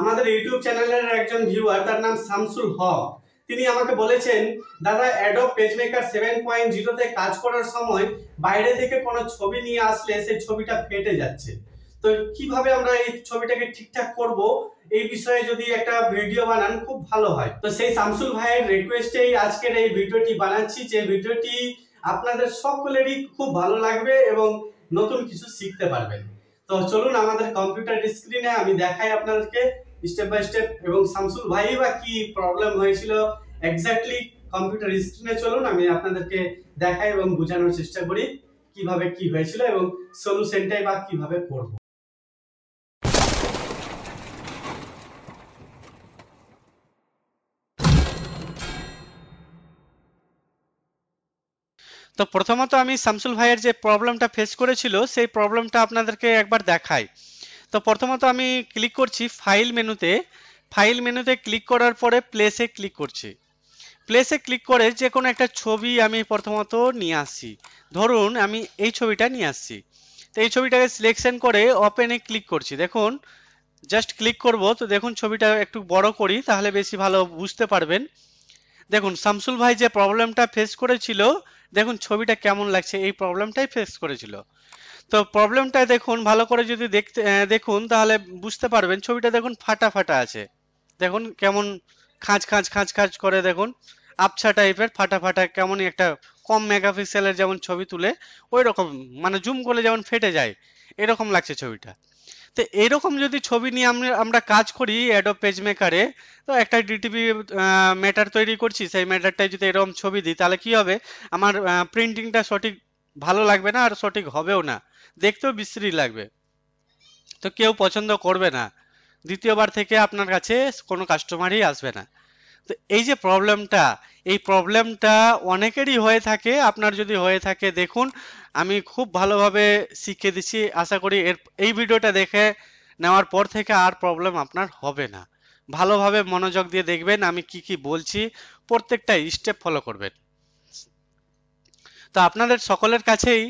আমাদের ইউটিউব চ্যানেলের একজন ভিউয়ার তার নাম শামসুল হক তিনি আমাকে বলেছেন দাদা অ্যাডব মেকার সেভেন পয়েন্ট জিরোতে কাজ করার সময় বাইরে থেকে কোনো ছবি নিয়ে আসলে সেই ছবিটা ফেটে যাচ্ছে তো কিভাবে আমরা এই ছবিটাকে ঠিকঠাক করব এই বিষয়ে যদি একটা ভিডিও বানান খুব ভালো হয় তো সেই শামসুল ভাইয়ের রিকোয়েস্টেই আজকের এই ভিডিওটি বানাচ্ছি যে ভিডিওটি আপনাদের সকলেরই খুব ভালো লাগবে এবং নতুন কিছু শিখতে পারবেন তো চলুন আমাদের কম্পিউটার স্ক্রিনে আমি দেখাই আপনাদেরকে স্টেপ বাই স্টেপ এবং শামসুল ভাই বা কি প্রবলেম হয়েছিল এক্স্যাক্টলি কম্পিউটার স্ক্রিনে চলুন আমি আপনাদেরকে দেখাই এবং বোঝানোর চেষ্টা করি কিভাবে কি হয়েছিল এবং সলিউশনটাই বা কিভাবে করব তো প্রথমত আমি শামসুল ভাইয়ের যে প্রবলেমটা ফেস করেছিল সেই প্রবলেমটা আপনাদেরকে একবার দেখাই তো প্রথমত আমি ক্লিক করছি ফাইল মেনুতে ফাইল মেনুতে ক্লিক করার পরে প্লেসে ক্লিক করছি প্লেসে ক্লিক করে যে কোনো একটা ছবি আমি প্রথমত নিয়ে আসছি ধরুন আমি এই ছবিটা নিয়ে আসছি তো এই ছবিটাকে সিলেকশন করে ওপেনে ক্লিক করছি দেখুন জাস্ট ক্লিক করব তো দেখুন ছবিটা একটু বড় করি তাহলে বেশি ভালো বুঝতে পারবেন দেখুন শামসুল ভাই যে প্রবলেমটা ফেস করেছিল দেখুন ছবিটা কেমন লাগছে এই প্রবলেমটাই ফেস করেছিল তো প্রবলেমটা দেখুন ভালো করে যদি দেখতে দেখুন তাহলে বুঝতে পারবেন ছবিটা দেখুন ফাটা ফাটা আছে দেখুন কেমন খাঁচ খাঁচ খাঁচ খাঁচ করে দেখুন আবছা টাইপের ফাটা ফাটা কেমনই একটা কম মেগাপিক্সেলের যেমন ছবি তুলে ওই রকম মানে জুম করলে যেমন ফেটে যায় এরকম লাগছে ছবিটা তো এরকম যদি ছবি নিয়ে আমরা আমরা কাজ করি অ্যাডো পেজ মেকারে তো একটা ডিটিপি ম্যাটার তৈরি করছি সেই ম্যাটারটায় যদি এরকম ছবি দিই তাহলে কি হবে আমার প্রিন্টিংটা সঠিক ভালো লাগবে না আর সঠিক হবেও না দেখতেও বিশ্রী লাগবে তো কেউ পছন্দ করবে না দ্বিতীয়বার থেকে আপনার কাছে কোনো কাস্টমারই আসবে না তো এই যে প্রবলেমটা এই প্রবলেমটা অনেকেরই হয়ে থাকে আপনার যদি হয়ে থাকে দেখুন আমি খুব ভালোভাবে শিখে দিছি আশা করি এর এই ভিডিওটা দেখে নেওয়ার পর থেকে আর প্রবলেম আপনার হবে না ভালোভাবে মনোযোগ দিয়ে দেখবেন আমি কি কি বলছি প্রত্যেকটা স্টেপ ফলো করবেন তো আপনাদের সকলের কাছেই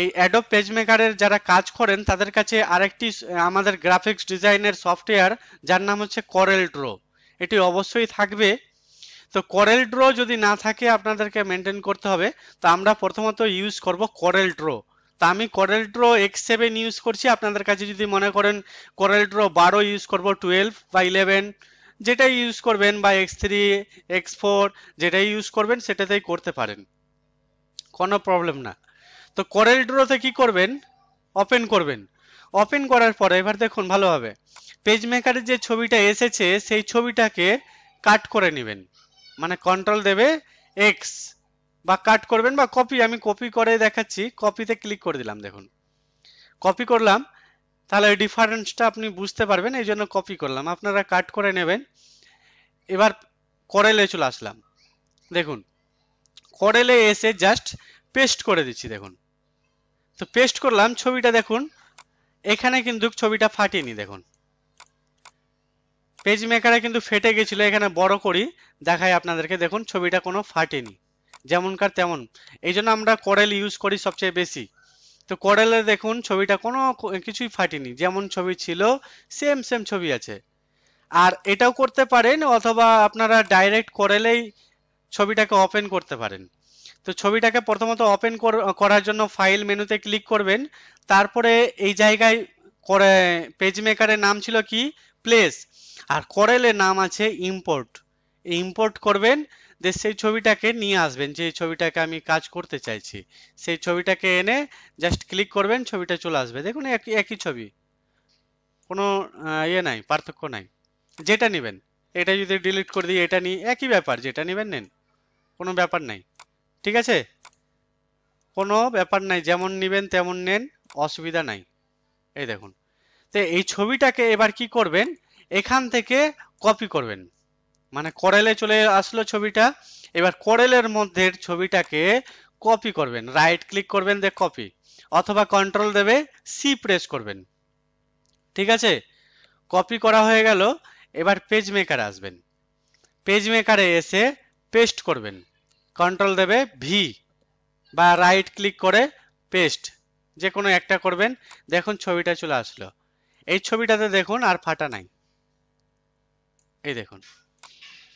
এই অ্যাডব পেজ মেকারের যারা কাজ করেন তাদের কাছে আরেকটি আমাদের গ্রাফিক্স ডিজাইনের সফটওয়্যার যার নাম হচ্ছে করেল ড্রো এটি অবশ্যই থাকবে তো করেল ড্র যদি না থাকে আপনাদেরকে মেনটেন করতে হবে তো আমরা প্রথমত ইউজ করব করেল ড্র তা আমি Corel draw X seven use করছি আপনাদের কাছে যদি মনে করেন করেল ড্র বারো ইউজ করব টুয়েলভ বা ইলেভেন যেটাই ইউজ করবেন বা এক্স থ্রি এক্স ফোর যেটাই ইউজ করবেন সেটাতেই করতে পারেন কোনো প্রবলেম না তো করেল ড্রোতে কি করবেন ওপেন করবেন ওপেন করার পরে এবার দেখুন ভালোভাবে পেজ মেকারের যে ছবিটা এসেছে সেই ছবিটাকে কাট করে নেবেন মানে কন্ট্রোল দেবে এক্স বা কাট করবেন বা কপি আমি কপি করে দেখাচ্ছি কপিতে ক্লিক করে দিলাম দেখুন কপি করলাম তাহলে ওই ডিফারেন্সটা আপনি বুঝতে পারবেন এই জন্য কপি করলাম আপনারা কাট করে নেবেন এবার করেলে চলে আসলাম দেখুন করেলে এসে জাস্ট পেস্ট করে দিচ্ছি দেখুন তো পেস্ট করলাম ছবিটা দেখুন এখানে কিন্তু ছবিটা ফাটিয়ে নি দেখুন পেজ মেকারে কিন্তু ফেটে গেছিলো এখানে বড় করি দেখাই আপনাদেরকে দেখুন ছবিটা কোনো ফাটেনি যেমনকার তেমন এই জন্য আমরা কোরেল ইউজ করি সবচেয়ে বেশি তো কোরেলে দেখুন ছবিটা কোনো কিছুই ফাটেনি যেমন ছবি ছিল সেম সেম ছবি আছে আর এটাও করতে পারেন অথবা আপনারা ডাইরেক্ট কোরেলেই ছবিটাকে ওপেন করতে পারেন তো ছবিটাকে প্রথমত ওপেন করার জন্য ফাইল মেনুতে ক্লিক করবেন তারপরে এই জায়গায় করে পেজ মেকারের নাম ছিল কি প্লেস আর করেলে নাম আছে ইম্পোর্ট ইম্পোর্ট করবেন যে সেই ছবিটাকে নিয়ে আসবেন যে ছবিটাকে আমি কাজ করতে চাইছি সেই ছবিটাকে এনে জাস্ট ক্লিক করবেন ছবিটা চলে আসবে দেখুন একই একই ছবি কোনো ইয়ে নাই পার্থক্য নাই যেটা নেবেন এটা যদি ডিলিট করে দিই এটা নিয়ে একই ব্যাপার যেটা নেবেন নেন কোনো ব্যাপার নাই ঠিক আছে কোনো ব্যাপার নাই যেমন নেবেন তেমন নেন অসুবিধা নাই এই দেখুন তো এই ছবিটাকে এবার কি করবেন এখান থেকে কপি করবেন মানে করেলে চলে আসলো ছবিটা এবার করেলের মধ্যে ছবিটাকে কপি করবেন রাইট ক্লিক করবেন দে কপি অথবা কন্ট্রোল দেবে সি প্রেস করবেন ঠিক আছে কপি করা হয়ে গেল এবার পেজ মেকারে আসবেন পেজ মেকারে এসে পেস্ট করবেন কন্ট্রোল দেবে ভি বা রাইট ক্লিক করে পেস্ট যে কোনো একটা করবেন দেখুন ছবিটা চলে আসলো এই ছবিটাতে দেখুন আর ফাটা নাই এই দেখুন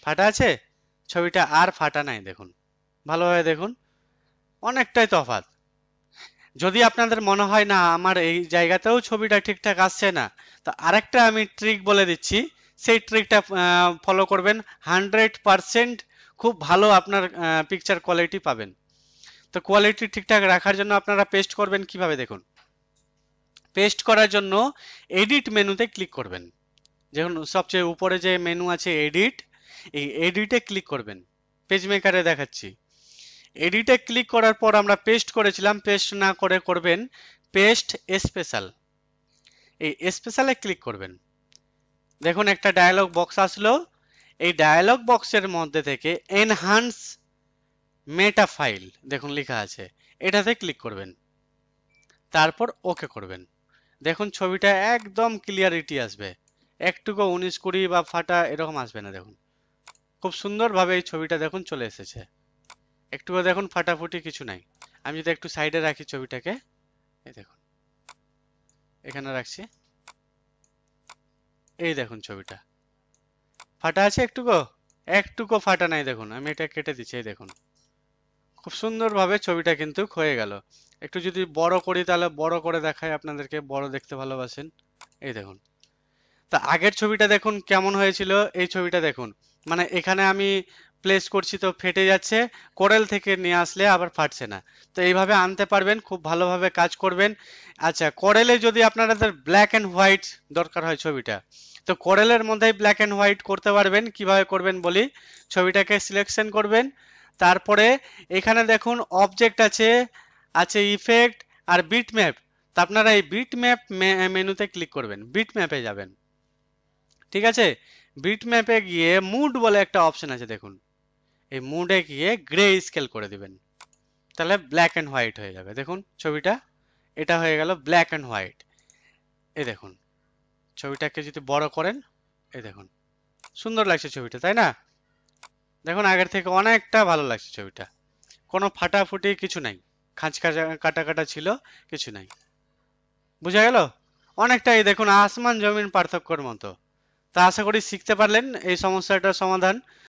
ফাটা আছে ছবিটা আর ফাটা নাই দেখুন ভালোভাবে দেখুন অনেকটাই তফাত যদি আপনাদের মনে হয় না আমার এই জায়গাতেও ছবিটা ঠিকঠাক আসছে না তো আরেকটা আমি ট্রিক বলে দিচ্ছি সেই ট্রিকটা ফলো করবেন হান্ড্রেড পারসেন্ট খুব ভালো আপনার পিকচার কোয়ালিটি পাবেন তো কোয়ালিটি ঠিকঠাক রাখার জন্য আপনারা পেস্ট করবেন কিভাবে দেখুন পেস্ট করার জন্য এডিট মেনুতে ক্লিক করবেন যখন সবচেয়ে উপরে যে মেনু আছে এডিট এই এডিটে ক্লিক করবেন পেজ মেকারে দেখাচ্ছি এডিটে ক্লিক করার পর আমরা পেস্ট করেছিলাম পেস্ট না করে করবেন পেস্ট স্পেশাল এই স্পেশালে ক্লিক করবেন দেখুন একটা ডায়ালগ বক্স আসলো এই ডায়ালগ বক্সের মধ্যে থেকে এনহান্স মেটা ফাইল দেখুন লেখা আছে এটাতে ক্লিক করবেন তারপর ওকে করবেন দেখুন ছবিটা একদম ক্লিয়ারিটি আসবে একটুকু উনিশ কুড়ি বা ফাটা এরকম আসবে না দেখুন খুব সুন্দরভাবে এই ছবিটা দেখুন চলে এসেছে একটুকু দেখুন ফাটাফুটি কিছু নাই আমি যদি একটু সাইডে রাখি ছবিটাকে এই দেখুন এখানে রাখছি এই দেখুন ছবিটা ফাটা আছে একটুকু একটুকু ফাটা নাই দেখুন আমি এটা কেটে দিচ্ছি এই দেখুন খুব সুন্দরভাবে ছবিটা কিন্তু হয়ে গেল একটু যদি বড় করি তাহলে বড় করে দেখাই আপনাদেরকে বড় দেখতে ভালোবাসেন এই দেখুন তা আগের ছবিটা দেখুন কেমন হয়েছিল এই ছবিটা দেখুন মানে এখানে আমি প্লেস করছি তো ফেটে যাচ্ছে কোরেল থেকে নিয়ে আসলে আবার ফাটছে না তো এইভাবে আনতে পারবেন খুব ভালোভাবে কাজ করবেন আচ্ছা কোরেলে যদি আপনাদের ব্ল্যাক অ্যান্ড হোয়াইট দরকার হয় ছবিটা তো কোরেলের মধ্যেই ব্ল্যাক অ্যান্ড হোয়াইট করতে পারবেন কিভাবে করবেন বলি ছবিটাকে সিলেকশন করবেন তারপরে এখানে দেখুন অবজেক্ট আছে আছে ইফেক্ট আর বিট ম্যাপ তা আপনারা এই বিট ম্যাপ মেনুতে ক্লিক করবেন বিট ম্যাপে যাবেন ঠিক আছে বিট ম্যাপে গিয়ে মুড বলে একটা অপশন আছে দেখুন এই মুডে গিয়ে গ্রে স্কেল করে দিবেন তাহলে ব্ল্যাক অ্যান্ড হোয়াইট হয়ে যাবে দেখুন ছবিটা এটা হয়ে গেল ব্ল্যাক অ্যান্ড হোয়াইট এ দেখুন ছবিটাকে যদি বড় করেন এ দেখুন সুন্দর লাগছে ছবিটা তাই না দেখুন আগের থেকে অনেকটা ভালো লাগছে ছবিটা কোনো ফাটাফুটি কিছু নাই খাঁচ কাটা কাটা ছিল কিছু নাই বুঝা গেল অনেকটাই দেখুন আসমান জমিন পার্থক্যর মতো তা আশা করি শিখতে পারলেন এই সমস্যাটার সমাধান